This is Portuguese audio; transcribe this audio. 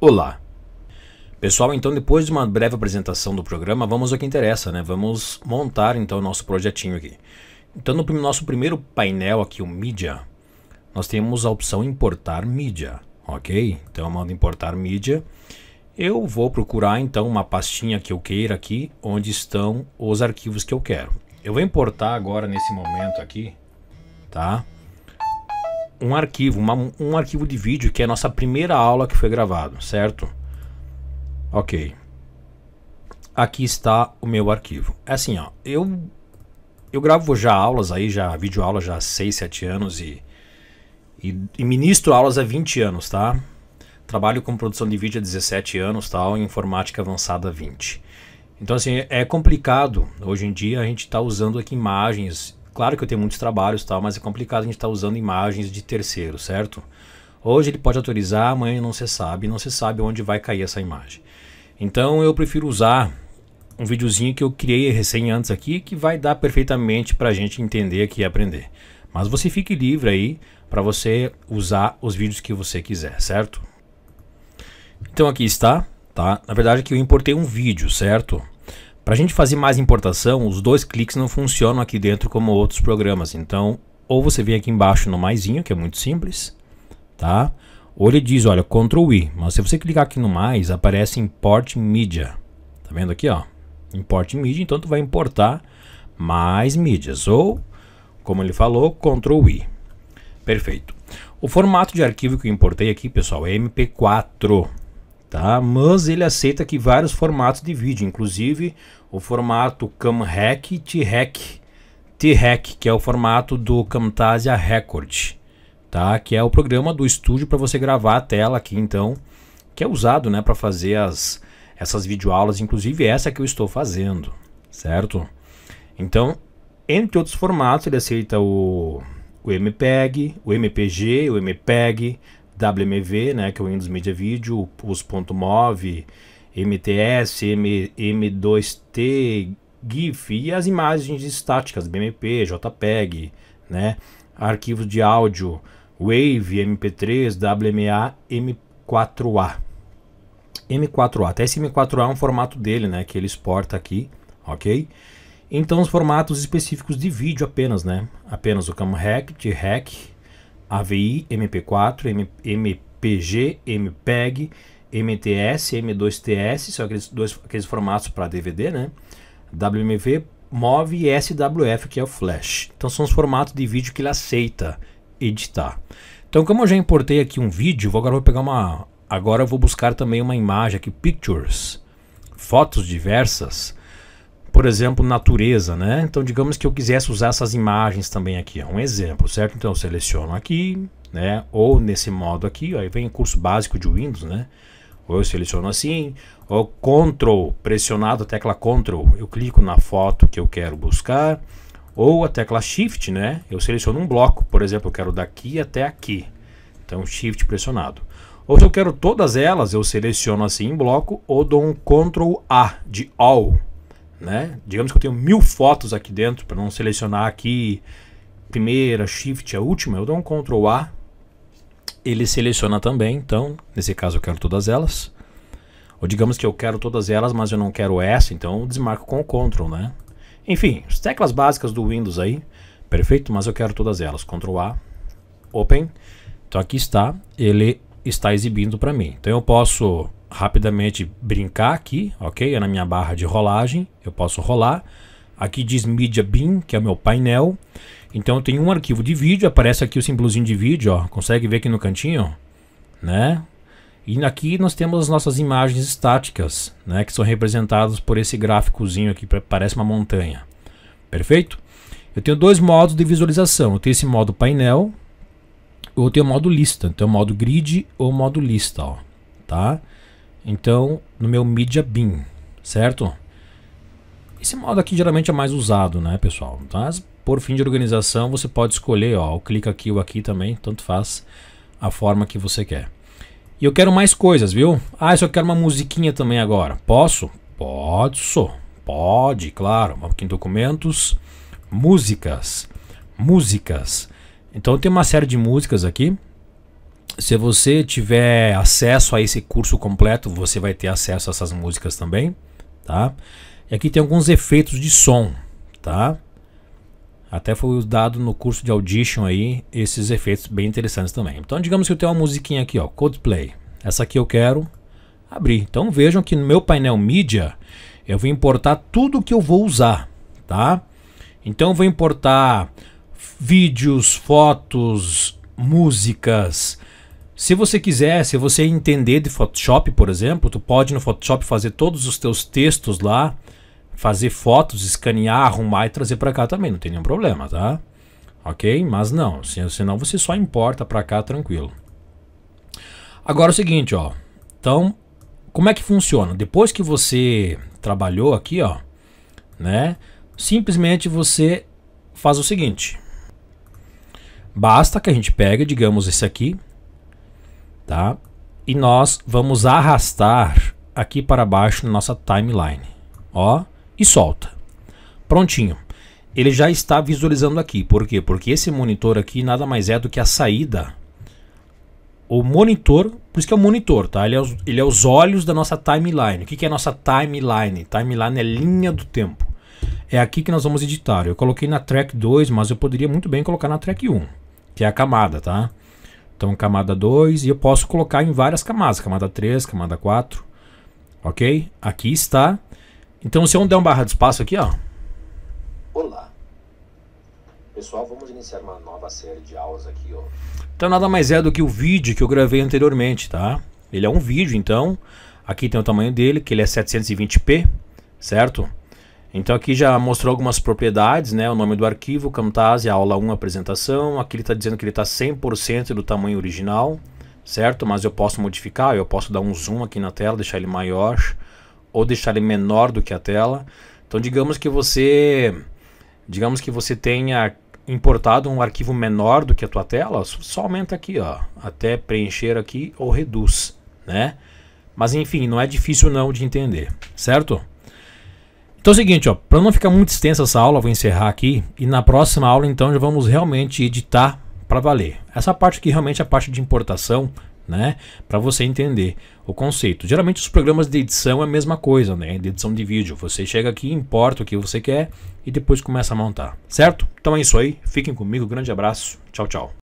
Olá. Pessoal, então depois de uma breve apresentação do programa, vamos ao que interessa, né? Vamos montar então o nosso projetinho aqui. Então no nosso primeiro painel aqui, o mídia, nós temos a opção importar mídia, ok? Então eu mando importar mídia. Eu vou procurar então uma pastinha que eu queira aqui, onde estão os arquivos que eu quero. Eu vou importar agora nesse momento aqui, tá? um arquivo, uma, um arquivo de vídeo que é a nossa primeira aula que foi gravado, certo? Ok. Aqui está o meu arquivo. É assim, ó, eu eu gravo já aulas aí, já vídeo aula já há 6, 7 anos e, e, e ministro aulas há 20 anos, tá? Trabalho com produção de vídeo há 17 anos, tal, e informática avançada há 20. Então assim, é complicado. Hoje em dia a gente está usando aqui imagens Claro que eu tenho muitos trabalhos tal, mas é complicado a gente estar tá usando imagens de terceiro, certo? Hoje ele pode autorizar, amanhã não se sabe, não se sabe onde vai cair essa imagem. Então eu prefiro usar um videozinho que eu criei recém antes aqui, que vai dar perfeitamente para a gente entender aqui e aprender. Mas você fique livre aí para você usar os vídeos que você quiser, certo? Então aqui está, tá? Na verdade que eu importei um vídeo, certo? Para a gente fazer mais importação, os dois cliques não funcionam aqui dentro como outros programas. Então, ou você vem aqui embaixo no maisinho, que é muito simples, tá? Ou ele diz, olha, Ctrl I. Mas se você clicar aqui no mais, aparece Import Media. Tá vendo aqui, ó? Import Media, então tu vai importar mais mídias. Ou, como ele falou, Ctrl I. Perfeito. O formato de arquivo que eu importei aqui, pessoal, é MP4 tá? Mas ele aceita aqui vários formatos de vídeo, inclusive o formato CamRec e t hack t hack que é o formato do Camtasia Record, tá? Que é o programa do estúdio para você gravar a tela aqui, então, que é usado, né, para fazer as essas videoaulas, inclusive essa que eu estou fazendo, certo? Então, entre outros formatos, ele aceita o, o MPEG, o MPG, o MPEG, WMV, né, que é o Windows Media Video, os .mov, MTS, M, M2T, GIF e as imagens estáticas, BMP, JPEG, né, arquivos de áudio, Wave, MP3, WMA, M4A. M4A, até esse M4A é um formato dele, né, que ele exporta aqui, ok? Então os formatos específicos de vídeo apenas, né, apenas o CamRack, de rec AVI, MP4, MPG, MPEG, MTS, M2TS, são aqueles, dois, aqueles formatos para DVD, né? WMV, MOV e SWF, que é o Flash. Então são os formatos de vídeo que ele aceita editar. Então como eu já importei aqui um vídeo, vou, agora vou pegar uma... Agora eu vou buscar também uma imagem aqui, Pictures, fotos diversas por exemplo, natureza, né? Então, digamos que eu quisesse usar essas imagens também aqui, é um exemplo, certo? Então, eu seleciono aqui, né? Ou nesse modo aqui, aí vem o curso básico de Windows, né? Ou eu seleciono assim, ou Ctrl, pressionado a tecla Ctrl, eu clico na foto que eu quero buscar, ou a tecla Shift, né? Eu seleciono um bloco, por exemplo, eu quero daqui até aqui. Então, Shift pressionado. Ou se eu quero todas elas, eu seleciono assim em bloco, ou dou um Ctrl A de All, né? Digamos que eu tenho mil fotos aqui dentro para não selecionar aqui primeira, shift, a última. Eu dou um Ctrl A, ele seleciona também. Então, nesse caso eu quero todas elas. Ou digamos que eu quero todas elas, mas eu não quero essa, então eu desmarco com o Ctrl, né? Enfim, as teclas básicas do Windows aí, perfeito, mas eu quero todas elas. Ctrl A, Open. Então aqui está, ele está exibindo para mim. Então eu posso rapidamente brincar aqui, ok? É na minha barra de rolagem, eu posso rolar. Aqui diz Media Bin, que é o meu painel. Então tem um arquivo de vídeo, aparece aqui o símbolozinho de vídeo, ó. Consegue ver aqui no cantinho? Né? E aqui nós temos as nossas imagens estáticas, né, que são representadas por esse gráficozinho aqui, parece uma montanha. Perfeito? Eu tenho dois modos de visualização. Eu tenho esse modo painel, ou tem tenho o modo lista. Então, é modo grid ou modo lista, ó, tá? Então, no meu Media Bin, certo? Esse modo aqui geralmente é mais usado, né, pessoal? Mas, por fim de organização, você pode escolher, ó, o clica aqui ou aqui também, tanto faz a forma que você quer. E eu quero mais coisas, viu? Ah, eu só quero uma musiquinha também agora. Posso? só? Pode, claro. Vamos aqui em documentos, músicas, músicas. Então tem uma série de músicas aqui. Se você tiver acesso a esse curso completo, você vai ter acesso a essas músicas também, tá? E aqui tem alguns efeitos de som, tá? Até foi dado no curso de audition aí esses efeitos bem interessantes também. Então, digamos que eu tenho uma musiquinha aqui, ó, Coldplay. Essa aqui eu quero abrir. Então, vejam que no meu painel mídia eu vou importar tudo que eu vou usar, tá? Então, eu vou importar vídeos, fotos, músicas, se você quiser, se você entender de Photoshop, por exemplo, tu pode no Photoshop fazer todos os teus textos lá, fazer fotos, escanear, arrumar e trazer para cá também, não tem nenhum problema, tá? Ok? Mas não, senão você só importa para cá tranquilo. Agora é o seguinte, ó. Então, como é que funciona? Depois que você trabalhou aqui, ó, né? Simplesmente você faz o seguinte. Basta que a gente pegue, digamos, esse aqui, tá? E nós vamos arrastar aqui para baixo na nossa timeline, ó, e solta. Prontinho. Ele já está visualizando aqui, por quê? Porque esse monitor aqui nada mais é do que a saída o monitor, por isso que é o monitor, tá? Ele é os, ele é os olhos da nossa timeline. O que, que é a nossa timeline? Timeline é linha do tempo. É aqui que nós vamos editar. Eu coloquei na track 2, mas eu poderia muito bem colocar na track 1, que é a camada, tá? Então, camada 2, e eu posso colocar em várias camadas, camada 3, camada 4, ok? Aqui está. Então, se eu der um barra de espaço aqui, ó. Olá. Pessoal, vamos iniciar uma nova série de aulas aqui, ó. Então, nada mais é do que o vídeo que eu gravei anteriormente, tá? Ele é um vídeo, então, aqui tem o tamanho dele, que ele é 720p, certo? Então aqui já mostrou algumas propriedades, né? O nome do arquivo, Camtasia, aula 1, apresentação. Aqui ele está dizendo que ele está 100% do tamanho original, certo? Mas eu posso modificar, eu posso dar um zoom aqui na tela, deixar ele maior ou deixar ele menor do que a tela. Então digamos que você, digamos que você tenha importado um arquivo menor do que a tua tela, só aumenta aqui, ó, até preencher aqui ou reduz, né? Mas enfim, não é difícil não de entender, certo? Então é o seguinte, ó, para não ficar muito extensa essa aula, vou encerrar aqui e na próxima aula então já vamos realmente editar para valer. Essa parte aqui realmente é a parte de importação, né, para você entender o conceito. Geralmente os programas de edição é a mesma coisa, né, de edição de vídeo. Você chega aqui, importa o que você quer e depois começa a montar, certo? Então é isso aí. Fiquem comigo, grande abraço. Tchau, tchau.